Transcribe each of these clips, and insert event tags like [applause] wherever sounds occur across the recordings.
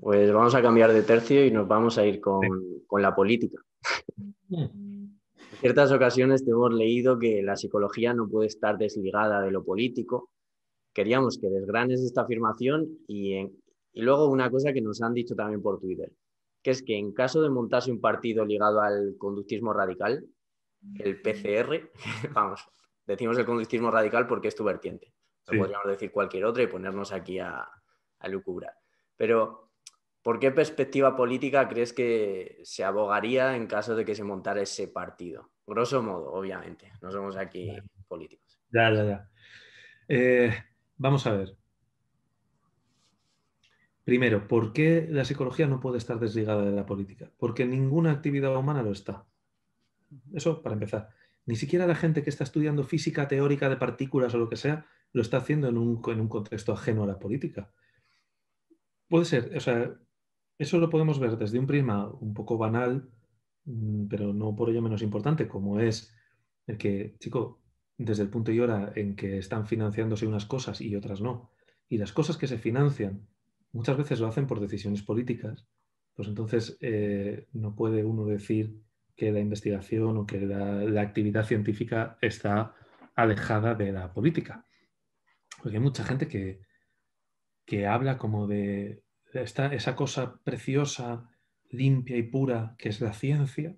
Pues vamos a cambiar de tercio y nos vamos a ir con, la política. en ciertas ocasiones te hemos leído que la psicología no puede estar desligada de lo político. Queríamos que desgranes esta afirmación y, luego una cosa que nos han dicho también por Twitter, que es que en caso de montarse un partido ligado al conductismo radical, el PCR, [laughs] vamos, decimos el conductismo radical porque es tu vertiente. podríamos decir cualquier otra y ponernos aquí a, a lucubrar. Pero, ¿por qué perspectiva política crees que se abogaría en caso de que se montara ese partido? Grosso modo, obviamente. No somos aquí políticos. Ya, ya, ya. Eh, vamos a ver. Primero, ¿por qué la psicología no puede estar desligada de la política? Porque ninguna actividad humana lo está. Eso para empezar. Ni siquiera la gente que está estudiando física teórica de partículas o lo que sea lo está haciendo en un contexto ajeno a la política. Puede ser, o sea, eso lo podemos ver desde un prisma un poco banal, mm, pero no por ello menos importante, como es el que, chico, desde el punto y hora en que están financiándose unas cosas y otras no, y las cosas que se financian muchas veces lo hacen por decisiones políticas, pues entonces eh, no puede uno decir que la investigación o que la, actividad científica está alejada de la política. Porque hay mucha gente que, que habla como de esta, esa cosa preciosa, limpia y pura que es la ciencia,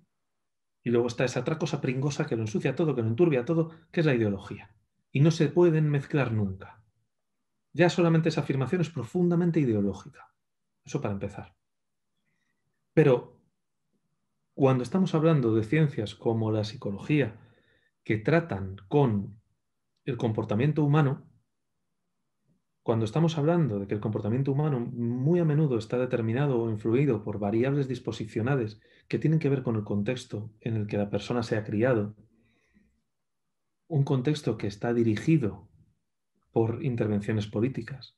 y luego está esa otra cosa pringosa que lo ensucia todo, que lo enturbia todo, que es la ideología. Y no se pueden mezclar nunca. Ya solamente esa afirmación es profundamente ideológica. Eso para empezar. Pero cuando estamos hablando de ciencias como la psicología, que tratan con el comportamiento humano, cuando estamos hablando de que el comportamiento humano muy a menudo está determinado o influido por variables disposicionales que tienen que ver con el contexto en el que la persona se ha criado, un contexto que está dirigido por intervenciones políticas.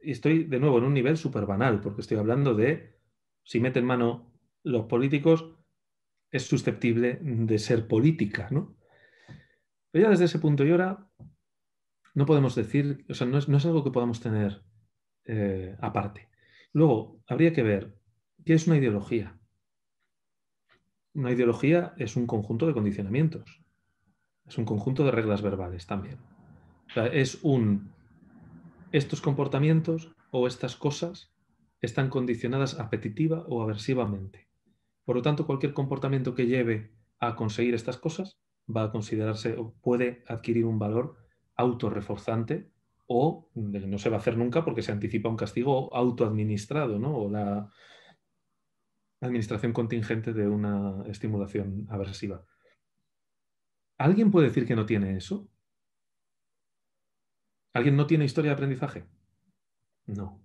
Y estoy de nuevo en un nivel súper banal, porque estoy hablando de si meten mano los políticos, es susceptible de ser política, ¿no? Pero ya desde ese punto y ahora no podemos decir, o sea, no es, algo que podamos tener eh, aparte. Luego, habría que ver qué es una ideología. Una ideología es un conjunto de condicionamientos, es un conjunto de reglas verbales también. es un, estos comportamientos o estas cosas están condicionadas apetitiva o aversivamente. Por lo tanto, cualquier comportamiento que lleve a conseguir estas cosas va a considerarse o puede adquirir un valor autorreforzante o eh, no se va a hacer nunca porque se anticipa un castigo autoadministrado, ¿no? O la administración contingente de una estimulación aversiva. ¿Alguien puede decir que no tiene eso? ¿Alguien no tiene historia de aprendizaje? No.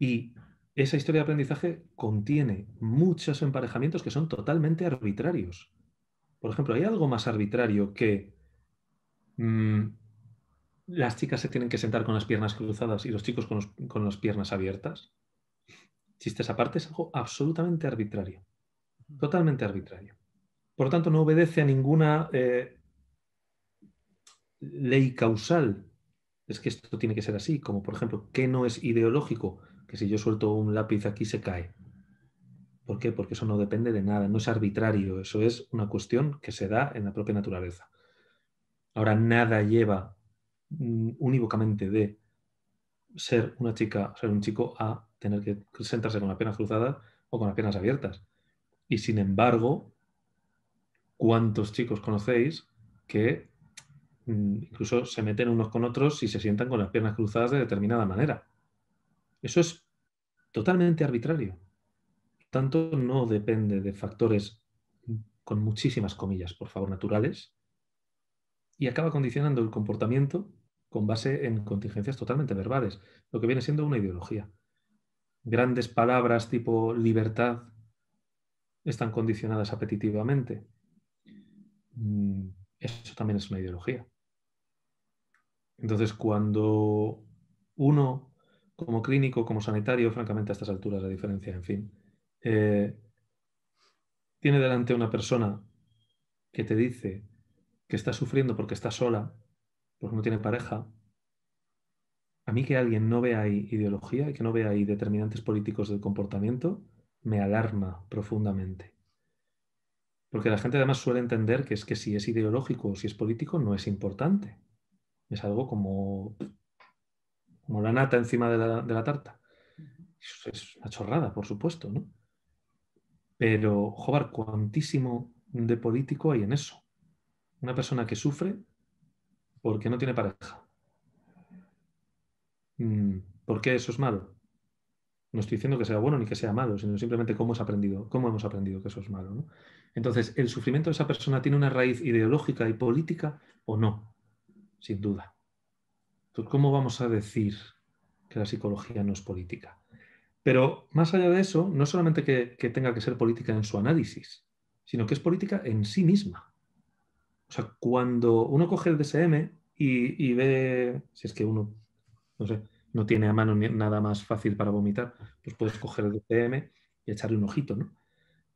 Y esa historia de aprendizaje contiene muchos emparejamientos que son totalmente arbitrarios. Por ejemplo, ¿hay algo más arbitrario que Mm, las chicas se tienen que sentar con las piernas cruzadas y los chicos con, las piernas abiertas. Chistes aparte, es algo absolutamente arbitrario, totalmente arbitrario. Por lo tanto, no obedece a ninguna eh, ley causal. Es que esto tiene que ser así, como por ejemplo, que no es ideológico? Que si yo suelto un lápiz aquí se cae. ¿Por qué? Porque eso no depende de nada, no es arbitrario, eso es una cuestión que se da en la propia naturaleza. Ahora nada lleva mm, unívocamente de ser una chica, ser un chico, a tener que sentarse con las piernas cruzadas o con las piernas abiertas. Y sin embargo, ¿cuántos chicos conocéis que mm, incluso se meten unos con otros y se sientan con las piernas cruzadas de determinada manera? Eso es totalmente arbitrario. Tanto no depende de factores mm, con muchísimas comillas, por favor, naturales, y acaba condicionando el comportamiento con base en contingencias totalmente verbales, lo que viene siendo una ideología. Grandes palabras tipo libertad están condicionadas apetitivamente. Mm, eso también es una ideología. Entonces, cuando uno, como clínico, como sanitario, francamente a estas alturas la diferencia, en fin, eh, tiene delante una persona que te dice que está sufriendo porque está sola, porque no tiene pareja, a mí que alguien no vea ahí ideología y que no vea ahí determinantes políticos del comportamiento, me alarma profundamente. Porque la gente además suele entender que es que si es ideológico o si es político no es importante. Es algo como, como la nata encima de la, tarta. Es una chorrada, por supuesto. ¿no? Pero, joder, cuantísimo de político hay en eso. Una persona que sufre porque no tiene pareja. Mm, ¿Por qué eso es malo? No estoy diciendo que sea bueno ni que sea malo, sino simplemente cómo, aprendido, cómo hemos aprendido que eso es malo. Entonces, ¿el sufrimiento de esa persona tiene una raíz ideológica y política o no? Sin duda. Entonces, ¿cómo vamos a decir que la psicología no es política? Pero más allá de eso, no solamente que tenga que ser política en su análisis, sino que es política en sí misma. O sea, cuando uno coge el DSM y, ve, si es que uno, no no tiene a mano nada más fácil para vomitar, pues puedes coger el DSM y echarle un ojito, ¿no?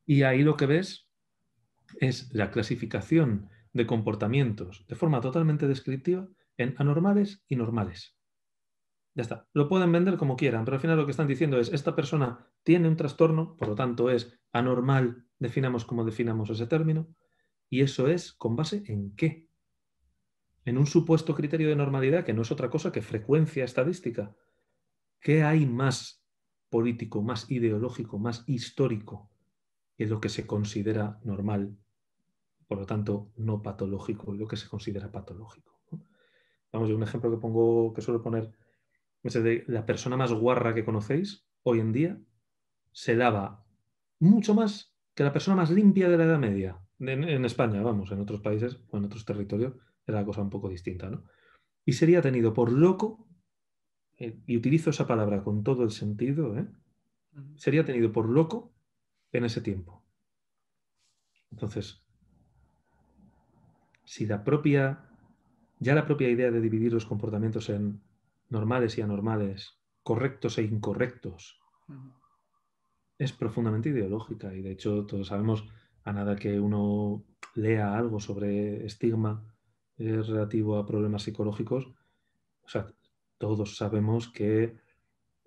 Y ahí lo que ves es la clasificación de comportamientos de forma totalmente descriptiva en anormales y normales. Ya está. Lo pueden vender como quieran, pero al final lo que están diciendo es, esta persona tiene un trastorno, por lo tanto es anormal, definamos como definamos ese término, ¿Y eso es con base en qué? En un supuesto criterio de normalidad que no es otra cosa que frecuencia estadística. ¿Qué hay más político, más ideológico, más histórico que lo que se considera normal? Por lo tanto, no patológico, lo que se considera patológico. Vamos, yo un ejemplo que pongo, que suelo poner, la persona más guarra que conocéis hoy en día se lava mucho más que la persona más limpia de la Edad Media en, España, vamos, en otros países o en otros territorios era la cosa un poco distinta, ¿no? Y sería tenido por loco, eh, y utilizo esa palabra con todo el sentido, ¿eh? sería tenido por loco en ese tiempo. Entonces, si la propia, ya la propia idea de dividir los comportamientos en normales y anormales, correctos e incorrectos, es profundamente ideológica y de hecho todos sabemos a nada que uno lea algo sobre estigma eh, relativo a problemas psicológicos, o sea, todos sabemos que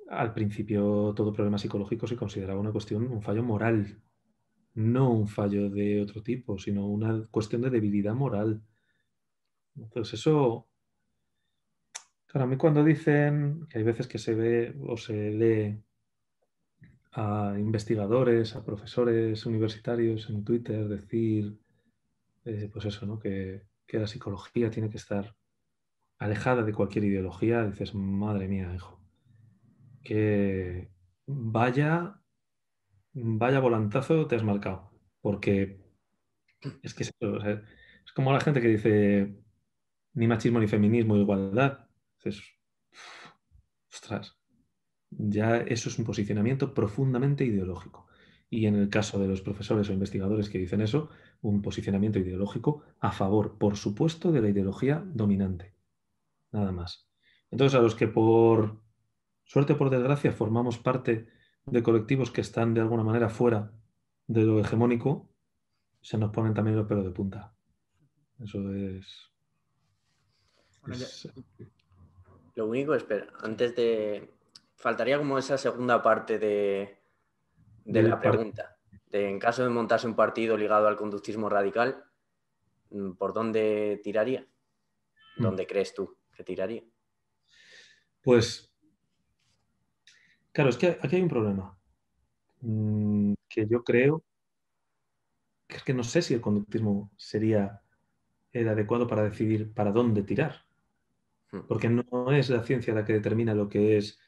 al principio todo problema psicológico se consideraba una cuestión, un fallo moral, no un fallo de otro tipo, sino una cuestión de debilidad moral. Entonces pues eso, para mí cuando dicen, que hay veces que se ve o se lee a investigadores, a profesores universitarios en Twitter decir, eh, pues eso, Que, la psicología tiene que estar alejada de cualquier ideología, dices, madre mía, hijo, que vaya, vaya volantazo te has marcado, porque es que es como la gente que dice ni machismo ni feminismo, igualdad, dices, ostras, ya eso es un posicionamiento profundamente ideológico. Y en el caso de los profesores o investigadores que dicen eso, un posicionamiento ideológico a favor, por supuesto, de la ideología dominante. Nada más. Entonces, a los que por suerte o por desgracia formamos parte de colectivos que están de alguna manera fuera de lo hegemónico, se nos ponen también los pelos de punta. Eso es... Lo único, pero antes de, faltaría como esa segunda parte de, la pregunta. De, en caso de montarse un partido ligado al conductismo radical, mm, ¿por dónde tiraría? Mm. ¿Dónde crees tú que tiraría? Pues, claro, es que aquí hay un problema mm, que yo creo que es que no sé si el conductismo sería el adecuado para decidir para dónde tirar. Hmm. Porque no es la ciencia la que determina lo que es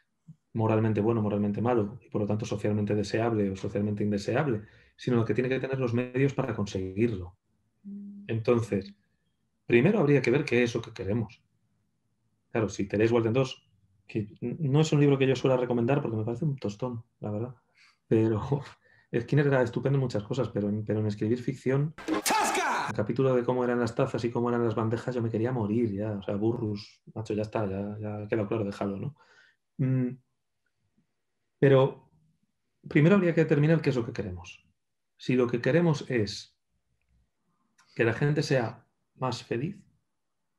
moralmente bueno, moralmente malo, y por lo tanto socialmente deseable o socialmente indeseable, sino lo que tiene que tener los medios para conseguirlo. Entonces, primero habría que ver qué es lo que queremos. Claro, si tenéis Walden 2, que no es un libro que yo suela recomendar porque me parece un tostón, la verdad, pero es [laughs] Skinner era estupendo en muchas cosas, pero en, escribir ficción... El capítulo de cómo eran las tazas y cómo eran las bandejas, yo me quería morir ya. O sea, burrus, macho, ya está, ya, ha queda claro, déjalo, ¿no? Mm, pero primero habría que determinar qué es lo que queremos. Si lo que queremos es que la gente sea más feliz,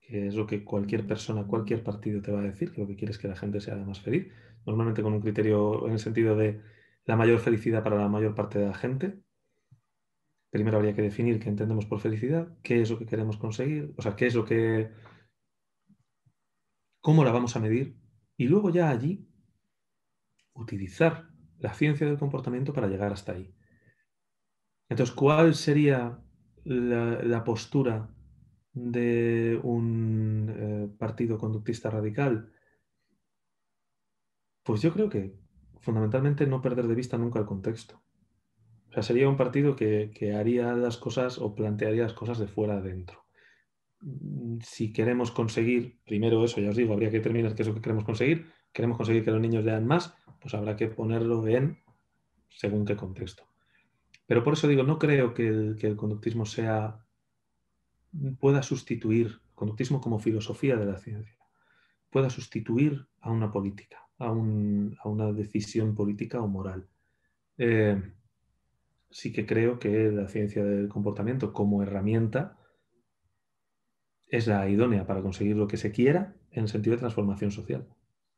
que es lo que cualquier persona, cualquier partido te va a decir, que lo que quieres es que la gente sea más feliz, normalmente con un criterio en el sentido de la mayor felicidad para la mayor parte de la gente. Primero habría que definir qué entendemos por felicidad, qué es lo que queremos conseguir, o sea, qué es lo que... cómo la vamos a medir. Y luego ya allí utilizar la ciencia del comportamiento para llegar hasta ahí. Entonces, ¿cuál sería la, postura de un eh, partido conductista radical? Pues yo creo que fundamentalmente no perder de vista nunca el contexto. O sea, sería un partido que, que haría las cosas o plantearía las cosas de fuera adentro. Si queremos conseguir, primero eso, ya os digo, habría que determinar qué es lo que queremos conseguir, queremos conseguir que los niños lean más, pues habrá que ponerlo en según qué contexto. Pero por eso digo, no creo que el, conductismo sea, pueda sustituir, conductismo como filosofía de la ciencia, pueda sustituir a una política, a, una decisión política o moral. Eh, sí que creo que la ciencia del comportamiento como herramienta es la idónea para conseguir lo que se quiera en sentido de transformación social.